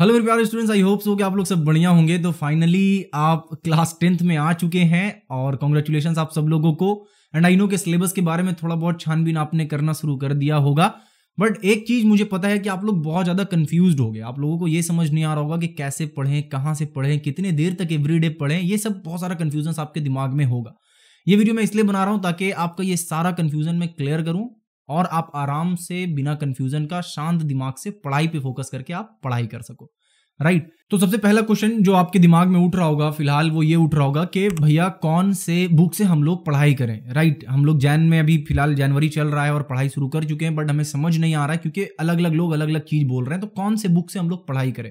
Hello मेरे प्यारे students I hope so कि आप लोग सब बढ़िया होंगे तो फाइनली आप क्लास टेंथ में आ चुके हैं और कॉन्ग्रेचुलेशन आप सब लोगों को एंड आई नो के सिलेबस के बारे में थोड़ा बहुत छानबीन आपने करना शुरू कर दिया होगा बट एक चीज मुझे पता है कि आप लोग बहुत ज़्यादा कंफ्यूज हो गए आप लोगों को ये समझ नहीं आ रहा होगा कि कैसे पढ़ें कहाँ से पढ़ें कितने देर तक एवरीडे पढ़ें ये सब बहुत सारा कन्फ्यूजन आपके दिमाग में होगा ये वीडियो मैं इसलिए बना रहा हूँ ताकि आपका ये सारा कन्फ्यूजन मैं क्लियर करूँ और आप आराम से बिना कंफ्यूजन का शांत दिमाग से पढ़ाई पे फोकस करके आप पढ़ाई कर सको राइट right. तो सबसे पहला क्वेश्चन जो आपके दिमाग में उठ रहा होगा फिलहाल वो ये उठ रहा होगा कि भैया कौन से बुक से हम लोग पढ़ाई करें राइट right. हम लोग जैन में अभी फिलहाल जनवरी चल रहा है और पढ़ाई शुरू कर चुके हैं बट हमें समझ नहीं आ रहा है क्योंकि अलग अलग लोग अलग अलग चीज बोल रहे हैं तो कौन से बुक से हम लोग पढ़ाई करें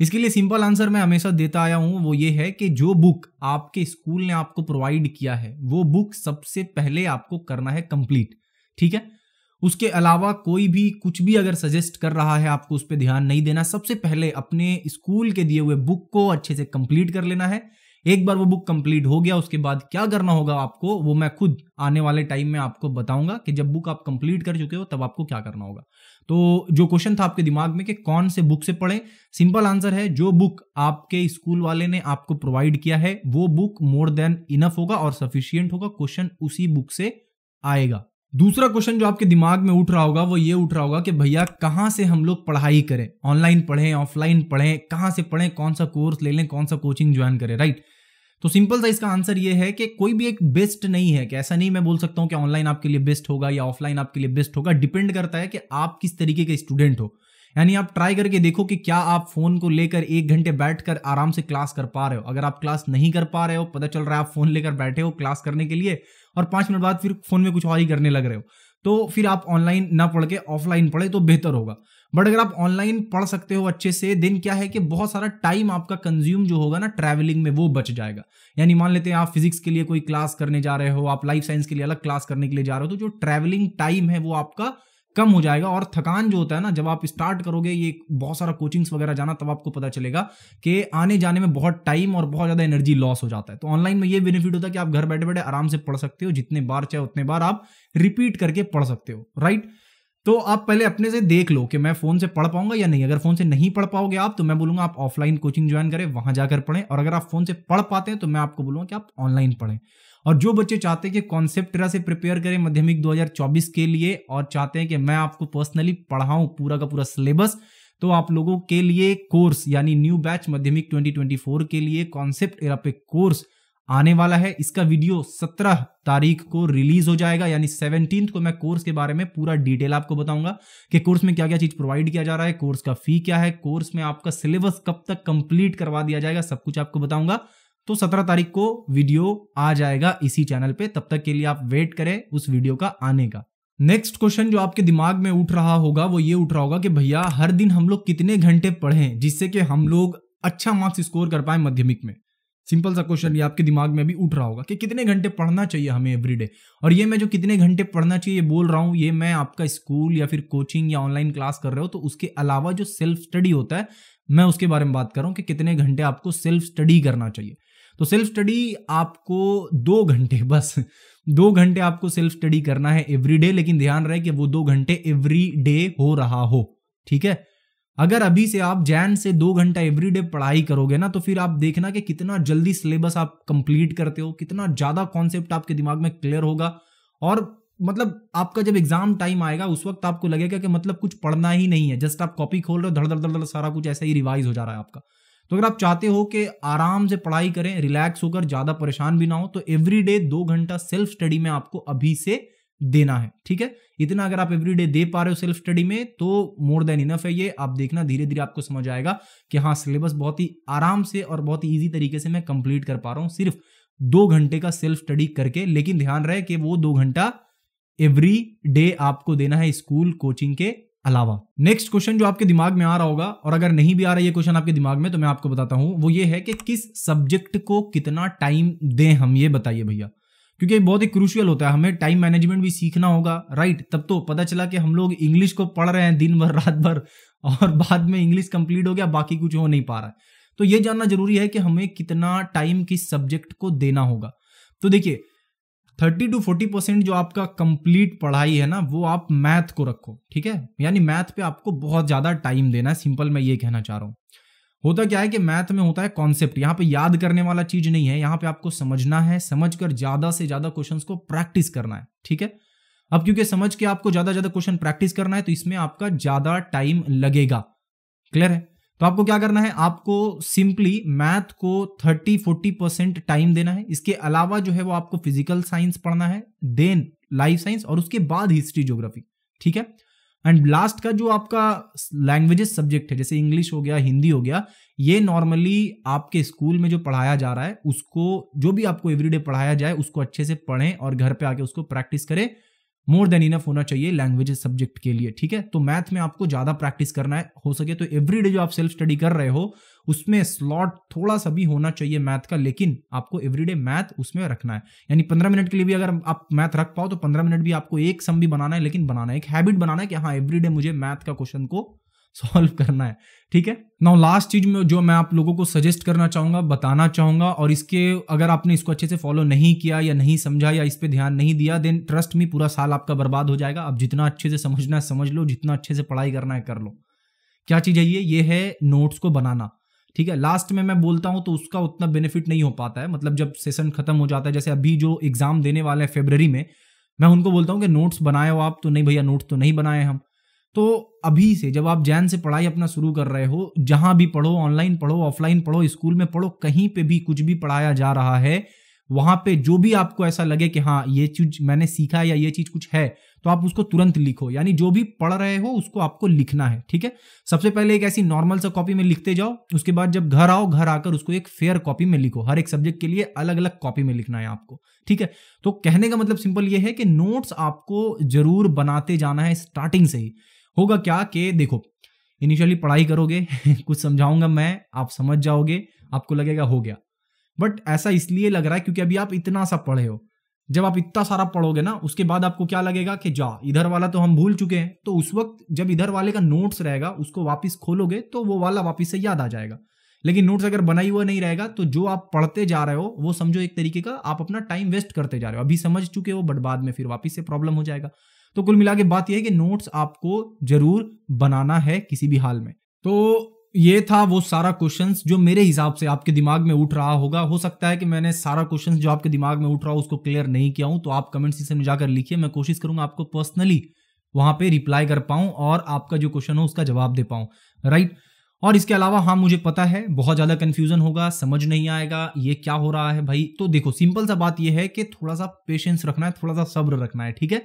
इसके लिए सिंपल आंसर मैं हमेशा देता आया हूँ वो ये है कि जो बुक आपके स्कूल ने आपको प्रोवाइड किया है वो बुक सबसे पहले आपको करना है कंप्लीट ठीक है उसके अलावा कोई भी कुछ भी अगर सजेस्ट कर रहा है आपको उस पर ध्यान नहीं देना सबसे पहले अपने स्कूल के दिए हुए बुक को अच्छे से कंप्लीट कर लेना है एक बार वो बुक कंप्लीट हो गया उसके बाद क्या करना होगा आपको वो मैं खुद आने वाले टाइम में आपको बताऊंगा कि जब बुक आप कंप्लीट कर चुके हो तब आपको क्या करना होगा तो जो क्वेश्चन था आपके दिमाग में कि कौन से बुक से पढ़ें सिंपल आंसर है जो बुक आपके स्कूल वाले ने आपको प्रोवाइड किया है वो बुक मोर देन इनफ होगा और सफिशियंट होगा क्वेश्चन उसी बुक से आएगा दूसरा क्वेश्चन जो आपके दिमाग में उठ रहा होगा वो ये उठ रहा होगा कि भैया कहाँ से हम लोग पढ़ाई करें ऑनलाइन पढ़ें ऑफलाइन पढ़ें कहाँ से पढ़ें कौन सा कोर्स ले लें कौन सा कोचिंग ज्वाइन करें राइट तो सिंपल सा इसका आंसर ये है कि कोई भी एक बेस्ट नहीं है कि ऐसा नहीं मैं बोल सकता हूँ कि ऑनलाइन आपके लिए बेस्ट होगा या ऑफलाइन आपके लिए बेस्ट होगा डिपेंड करता है कि आप किस तरीके के स्टूडेंट हो यानी आप ट्राई करके देखो कि क्या आप फोन को लेकर एक घंटे बैठकर आराम से क्लास कर पा रहे हो अगर आप क्लास नहीं कर पा रहे हो पता चल रहा है आप फोन लेकर बैठे हो क्लास करने के लिए और पांच मिनट बाद फिर फोन में कुछ और ही करने लग रहे हो तो फिर आप ऑनलाइन ना पढ़ के ऑफलाइन पढ़े तो बेहतर होगा बट अगर आप ऑनलाइन पढ़ सकते हो अच्छे से देन क्या है कि बहुत सारा टाइम आपका कंज्यूम जो होगा ना ट्रैवलिंग में वो बच जाएगा यानी मान लेते हैं आप फिजिक्स के लिए कोई क्लास करने जा रहे हो आप लाइफ साइंस के लिए अलग क्लास करने के लिए जा रहे हो तो जो ट्रैवलिंग टाइम है वो आपका कम हो जाएगा और थकान जो होता है ना जब आप स्टार्ट करोगे ये बहुत सारा कोचिंग्स वगैरह जाना तब आपको पता चलेगा कि आने जाने में बहुत टाइम और बहुत ज़्यादा एनर्जी लॉस हो जाता है तो ऑनलाइन में ये बेनिफिट होता है कि आप घर बैठे बैठे आराम से पढ़ सकते हो जितने बार चाहे उतने बार आप रिपीट करके पढ़ सकते हो राइट तो आप पहले अपने से देख लो कि मैं फ़ोन से पढ़ पाऊंगा या नहीं अगर फ़ोन से नहीं पढ़ पाओगे आप तो मैं बोलूंगा आप ऑफलाइन कोचिंग ज्वाइन करें वहाँ जाकर पढ़ें और अगर आप फ़ोन से पढ़ पाते हैं तो मैं आपको बोलूँगा कि आप ऑनलाइन पढ़ें और जो बच्चे चाहते हैं कि कॉन्सेप्ट तरह से प्रिपेयर करें माध्यमिक दो के लिए और चाहते हैं कि मैं आपको पर्सनली पढ़ाऊँ पूरा का पूरा सिलेबस तो आप लोगों के लिए कोर्स यानी न्यू बैच माध्यमिक 2024 के लिए कॉन्सेप्ट एरा पे कोर्स आने वाला है इसका वीडियो 17 तारीख को रिलीज हो जाएगा यानी सेवनटीन को मैं कोर्स के बारे में पूरा डिटेल आपको बताऊंगा कि कोर्स में क्या क्या चीज प्रोवाइड किया जा रहा है कोर्स का फी क्या है कोर्स में आपका सिलेबस कब तक कंप्लीट करवा दिया जाएगा सब कुछ आपको बताऊंगा तो 17 तारीख को वीडियो आ जाएगा इसी चैनल पर तब तक के लिए आप वेट करें उस वीडियो का आने का नेक्स्ट क्वेश्चन जो आपके दिमाग में उठ रहा होगा वो ये उठ रहा होगा कि भैया हर दिन हम लोग कितने घंटे पढ़े जिससे कि हम लोग अच्छा मार्क्स स्कोर कर पाए माध्यमिक में सिंपल सा क्वेश्चन ये आपके दिमाग में भी उठ रहा होगा कि कितने घंटे पढ़ना चाहिए हमें एवरीडे और ये मैं जो कितने घंटे पढ़ना चाहिए बोल रहा हूँ ये मैं आपका स्कूल या फिर कोचिंग या ऑनलाइन क्लास कर रहे हो तो उसके अलावा जो सेल्फ स्टडी होता है मैं उसके बारे में बात कर रहा हूँ कि कितने घंटे आपको सेल्फ स्टडी करना चाहिए तो सेल्फ स्टडी आपको दो घंटे बस दो घंटे आपको सेल्फ स्टडी करना है एवरी डे लेकिन ध्यान रहे कि वो दो घंटे एवरी डे हो रहा हो ठीक है अगर अभी से आप जैन से दो घंटा एवरीडे पढ़ाई करोगे ना तो फिर आप देखना कि कितना जल्दी सिलेबस आप कंप्लीट करते हो कितना ज़्यादा कॉन्सेप्ट आपके दिमाग में क्लियर होगा और मतलब आपका जब एग्जाम टाइम आएगा उस वक्त आपको लगेगा कि मतलब कुछ पढ़ना ही नहीं है जस्ट आप कॉपी खोल रहे हो धड़ धड़ धड़ धड़ सारा कुछ ऐसा ही रिवाइज हो जा रहा है आपका तो अगर आप चाहते हो कि आराम से पढ़ाई करें रिलैक्स होकर ज़्यादा परेशान भी ना हो तो एवरी डे दो घंटा सेल्फ स्टडी में आपको अभी से देना है ठीक है इतना अगर आप एवरीडे दे पा रहे हो सेल्फ स्टडी में तो मोर देन इनफ है ये आप देखना धीरे धीरे आपको समझ आएगा कि हाँ सिलेबस बहुत ही आराम से और बहुत ही ईजी तरीके से मैं कंप्लीट कर पा रहा हूँ सिर्फ दो घंटे का सेल्फ स्टडी करके लेकिन ध्यान रहे कि वो दो घंटा एवरी डे आपको देना है स्कूल कोचिंग के अलावा नेक्स्ट क्वेश्चन जो आपके दिमाग में आ रहा होगा और अगर नहीं भी आ रहा है ये क्वेश्चन आपके दिमाग में तो मैं आपको बताता हूं वो ये है कि किस सब्जेक्ट को कितना टाइम दें हम ये बताइए भैया क्योंकि ये बहुत ही क्रूशियल होता है हमें टाइम मैनेजमेंट भी सीखना होगा राइट तब तो पता चला कि हम लोग इंग्लिश को पढ़ रहे हैं दिन भर रात भर और बाद में इंग्लिश कंप्लीट हो गया बाकी कुछ हो नहीं पा रहा है तो ये जानना जरूरी है कि हमें कितना टाइम किस सब्जेक्ट को देना होगा तो देखिए थर्टी टू फोर्टी परसेंट जो आपका कंप्लीट पढ़ाई है ना वो आप मैथ को रखो ठीक है यानी मैथ पे आपको बहुत ज्यादा टाइम देना है सिंपल मैं ये कहना चाह रहा हूँ होता क्या है कि मैथ में होता है कॉन्सेप्ट यहाँ पे याद करने वाला चीज नहीं है यहाँ पे आपको समझना है समझकर ज्यादा से ज्यादा क्वेश्चंस को प्रैक्टिस करना है ठीक है अब क्योंकि समझ के आपको ज्यादा ज्यादा क्वेश्चन प्रैक्टिस करना है तो इसमें आपका ज्यादा टाइम लगेगा क्लियर है तो आपको क्या करना है आपको सिंपली मैथ को थर्टी फोर्टी परसेंट टाइम देना है इसके अलावा जो है वो आपको फिजिकल साइंस पढ़ना है देन लाइफ साइंस और उसके बाद हिस्ट्री ज्योग्राफी ठीक है एंड लास्ट का जो आपका लैंग्वेजेस सब्जेक्ट है जैसे इंग्लिश हो गया हिंदी हो गया ये नॉर्मली आपके स्कूल में जो पढ़ाया जा रहा है उसको जो भी आपको एवरीडे पढ़ाया जाए उसको अच्छे से पढ़ें और घर पे आके उसको प्रैक्टिस करें मोर देन इनफ होना चाहिए लैंग्वेज सब्जेक्ट के लिए ठीक है तो मैथ में आपको ज्यादा प्रैक्टिस करना है हो सके तो एवरी डे जो आप सेल्फ स्टडी कर रहे हो उसमें स्लॉट थोड़ा सा भी होना चाहिए मैथ का लेकिन आपको एवरीडे मैथ उसमें रखना है यानी पंद्रह मिनट के लिए भी अगर आप मैथ रख पाओ तो पंद्रह मिनट भी आपको एक सम भी बनाना है लेकिन बनाना है एक हैबिट बनाना है कि हाँ डे मुझे मैथ का क्वेश्चन को सॉल्व करना है ठीक है ना लास्ट चीज में जो मैं आप लोगों को सजेस्ट करना चाहूंगा बताना चाहूंगा और इसके अगर आपने इसको अच्छे से फॉलो नहीं किया या नहीं समझा या इस पर ध्यान नहीं दिया देन ट्रस्ट में पूरा साल आपका बर्बाद हो जाएगा आप जितना अच्छे से समझना है समझ लो जितना अच्छे से पढ़ाई करना है कर लो क्या चीज़ है ये ये है नोट्स को बनाना ठीक है लास्ट में मैं बोलता हूं तो उसका उतना बेनिफिट नहीं हो पाता है मतलब जब सेशन खत्म हो जाता है जैसे अभी जो एग्जाम देने वाले हैं फेबररी में मैं उनको बोलता हूँ कि नोट्स बनाए हो आप तो नहीं भैया नोट्स तो नहीं बनाए हम तो अभी से जब आप जैन से पढ़ाई अपना शुरू कर रहे हो जहां भी पढ़ो ऑनलाइन पढ़ो ऑफलाइन पढ़ो स्कूल में पढ़ो कहीं पे भी कुछ भी पढ़ाया जा रहा है वहां पे जो भी आपको ऐसा लगे कि हाँ ये चीज मैंने सीखा या ये चीज कुछ है तो आप उसको तुरंत लिखो यानी जो भी पढ़ रहे हो उसको आपको लिखना है ठीक है सबसे पहले एक ऐसी नॉर्मल सा कॉपी में लिखते जाओ उसके बाद जब घर आओ घर आकर उसको एक फेयर कॉपी में लिखो हर एक सब्जेक्ट के लिए अलग अलग कॉपी में लिखना है आपको ठीक है तो कहने का मतलब सिंपल ये है कि नोट्स आपको जरूर बनाते जाना है स्टार्टिंग से ही होगा क्या कि देखो इनिशियली पढ़ाई करोगे कुछ समझाऊंगा मैं आप समझ जाओगे आपको लगेगा हो गया बट ऐसा इसलिए लग रहा है क्योंकि अभी आप इतना सा पढ़े हो जब आप इतना सारा पढ़ोगे ना उसके बाद आपको क्या लगेगा कि जा इधर वाला तो हम भूल चुके हैं तो उस वक्त जब इधर वाले का नोट्स रहेगा उसको वापस खोलोगे तो वो वाला वापस से याद आ जाएगा लेकिन नोट्स अगर बनाई हुआ नहीं रहेगा तो जो आप पढ़ते जा रहे हो वो समझो एक तरीके का आप अपना टाइम वेस्ट करते जा रहे हो अभी समझ चुके हो बट बाद में फिर वापस से प्रॉब्लम हो जाएगा तो कुल मिला के बात यह है कि नोट्स आपको जरूर बनाना है किसी भी हाल में तो ये था वो सारा क्वेश्चंस जो मेरे हिसाब से आपके दिमाग में उठ रहा होगा हो सकता है कि मैंने सारा क्वेश्चंस जो आपके दिमाग में उठ रहा हो उसको क्लियर नहीं किया हूं तो आप कमेंट सेक्शन में जाकर लिखिए मैं कोशिश करूंगा आपको पर्सनली वहां पे रिप्लाई कर पाऊं और आपका जो क्वेश्चन हो उसका जवाब दे पाऊं राइट और इसके अलावा हाँ मुझे पता है बहुत ज़्यादा कन्फ्यूजन होगा समझ नहीं आएगा ये क्या हो रहा है भाई तो देखो सिंपल सा बात यह है कि थोड़ा सा पेशेंस रखना है थोड़ा सा सब्र रखना है ठीक है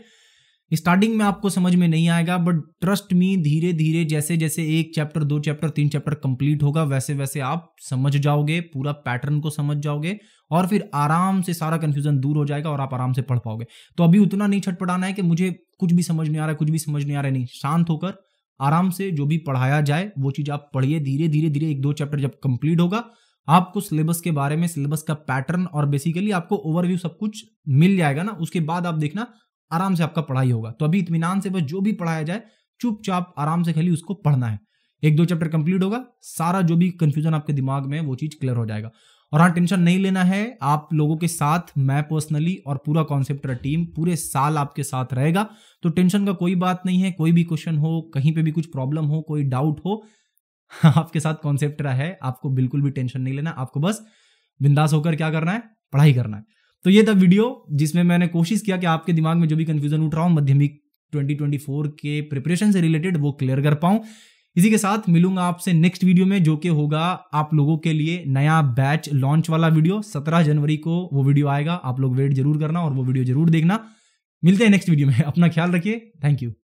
स्टार्टिंग में आपको समझ में नहीं आएगा बट ट्रस्ट मी धीरे धीरे जैसे जैसे एक चैप्टर दो चैप्टर तीन चैप्टर कंप्लीट होगा वैसे वैसे आप समझ जाओगे पूरा पैटर्न को समझ जाओगे और फिर आराम से सारा कन्फ्यूजन दूर हो जाएगा और आप आराम से पढ़ पाओगे तो अभी उतना नहीं छटपटाना है कि मुझे कुछ भी समझ नहीं आ रहा है कुछ भी समझ नहीं आ रहा है नहीं शांत होकर आराम से जो भी पढ़ाया जाए वो चीज़ आप पढ़िए धीरे धीरे धीरे एक दो चैप्टर जब कंप्लीट होगा आपको सिलेबस के बारे में सिलेबस का पैटर्न और बेसिकली आपको ओवरव्यू सब कुछ मिल जाएगा ना उसके बाद आप देखना आराम से आपका पढ़ाई होगा तो अभी इतमान से बस जो भी पढ़ाया जाए चुपचाप आराम से खाली उसको पढ़ना है एक दो चैप्टर कंप्लीट होगा सारा जो भी कंफ्यूजन आपके दिमाग में है वो चीज क्लियर हो जाएगा और हाँ टेंशन नहीं लेना है आप लोगों के साथ मैं पर्सनली और पूरा कॉन्सेप्ट टीम पूरे साल आपके साथ रहेगा तो टेंशन का कोई बात नहीं है कोई भी क्वेश्चन हो कहीं पे भी कुछ प्रॉब्लम हो कोई डाउट हो आपके साथ कॉन्सेप्ट है आपको बिल्कुल भी टेंशन नहीं लेना आपको बस बिंदास होकर क्या करना है पढ़ाई करना है तो ये था वीडियो जिसमें मैंने कोशिश किया कि आपके दिमाग में जो भी कंफ्यूजन उठ रहा हूं मध्यमिक 2024 के प्रिपरेशन से रिलेटेड वो क्लियर कर पाऊं इसी के साथ मिलूंगा आपसे नेक्स्ट वीडियो में जो कि होगा आप लोगों के लिए नया बैच लॉन्च वाला वीडियो 17 जनवरी को वो वीडियो आएगा आप लोग वेट जरूर करना और वो वीडियो जरूर देखना मिलते हैं नेक्स्ट वीडियो में अपना ख्याल रखिए थैंक यू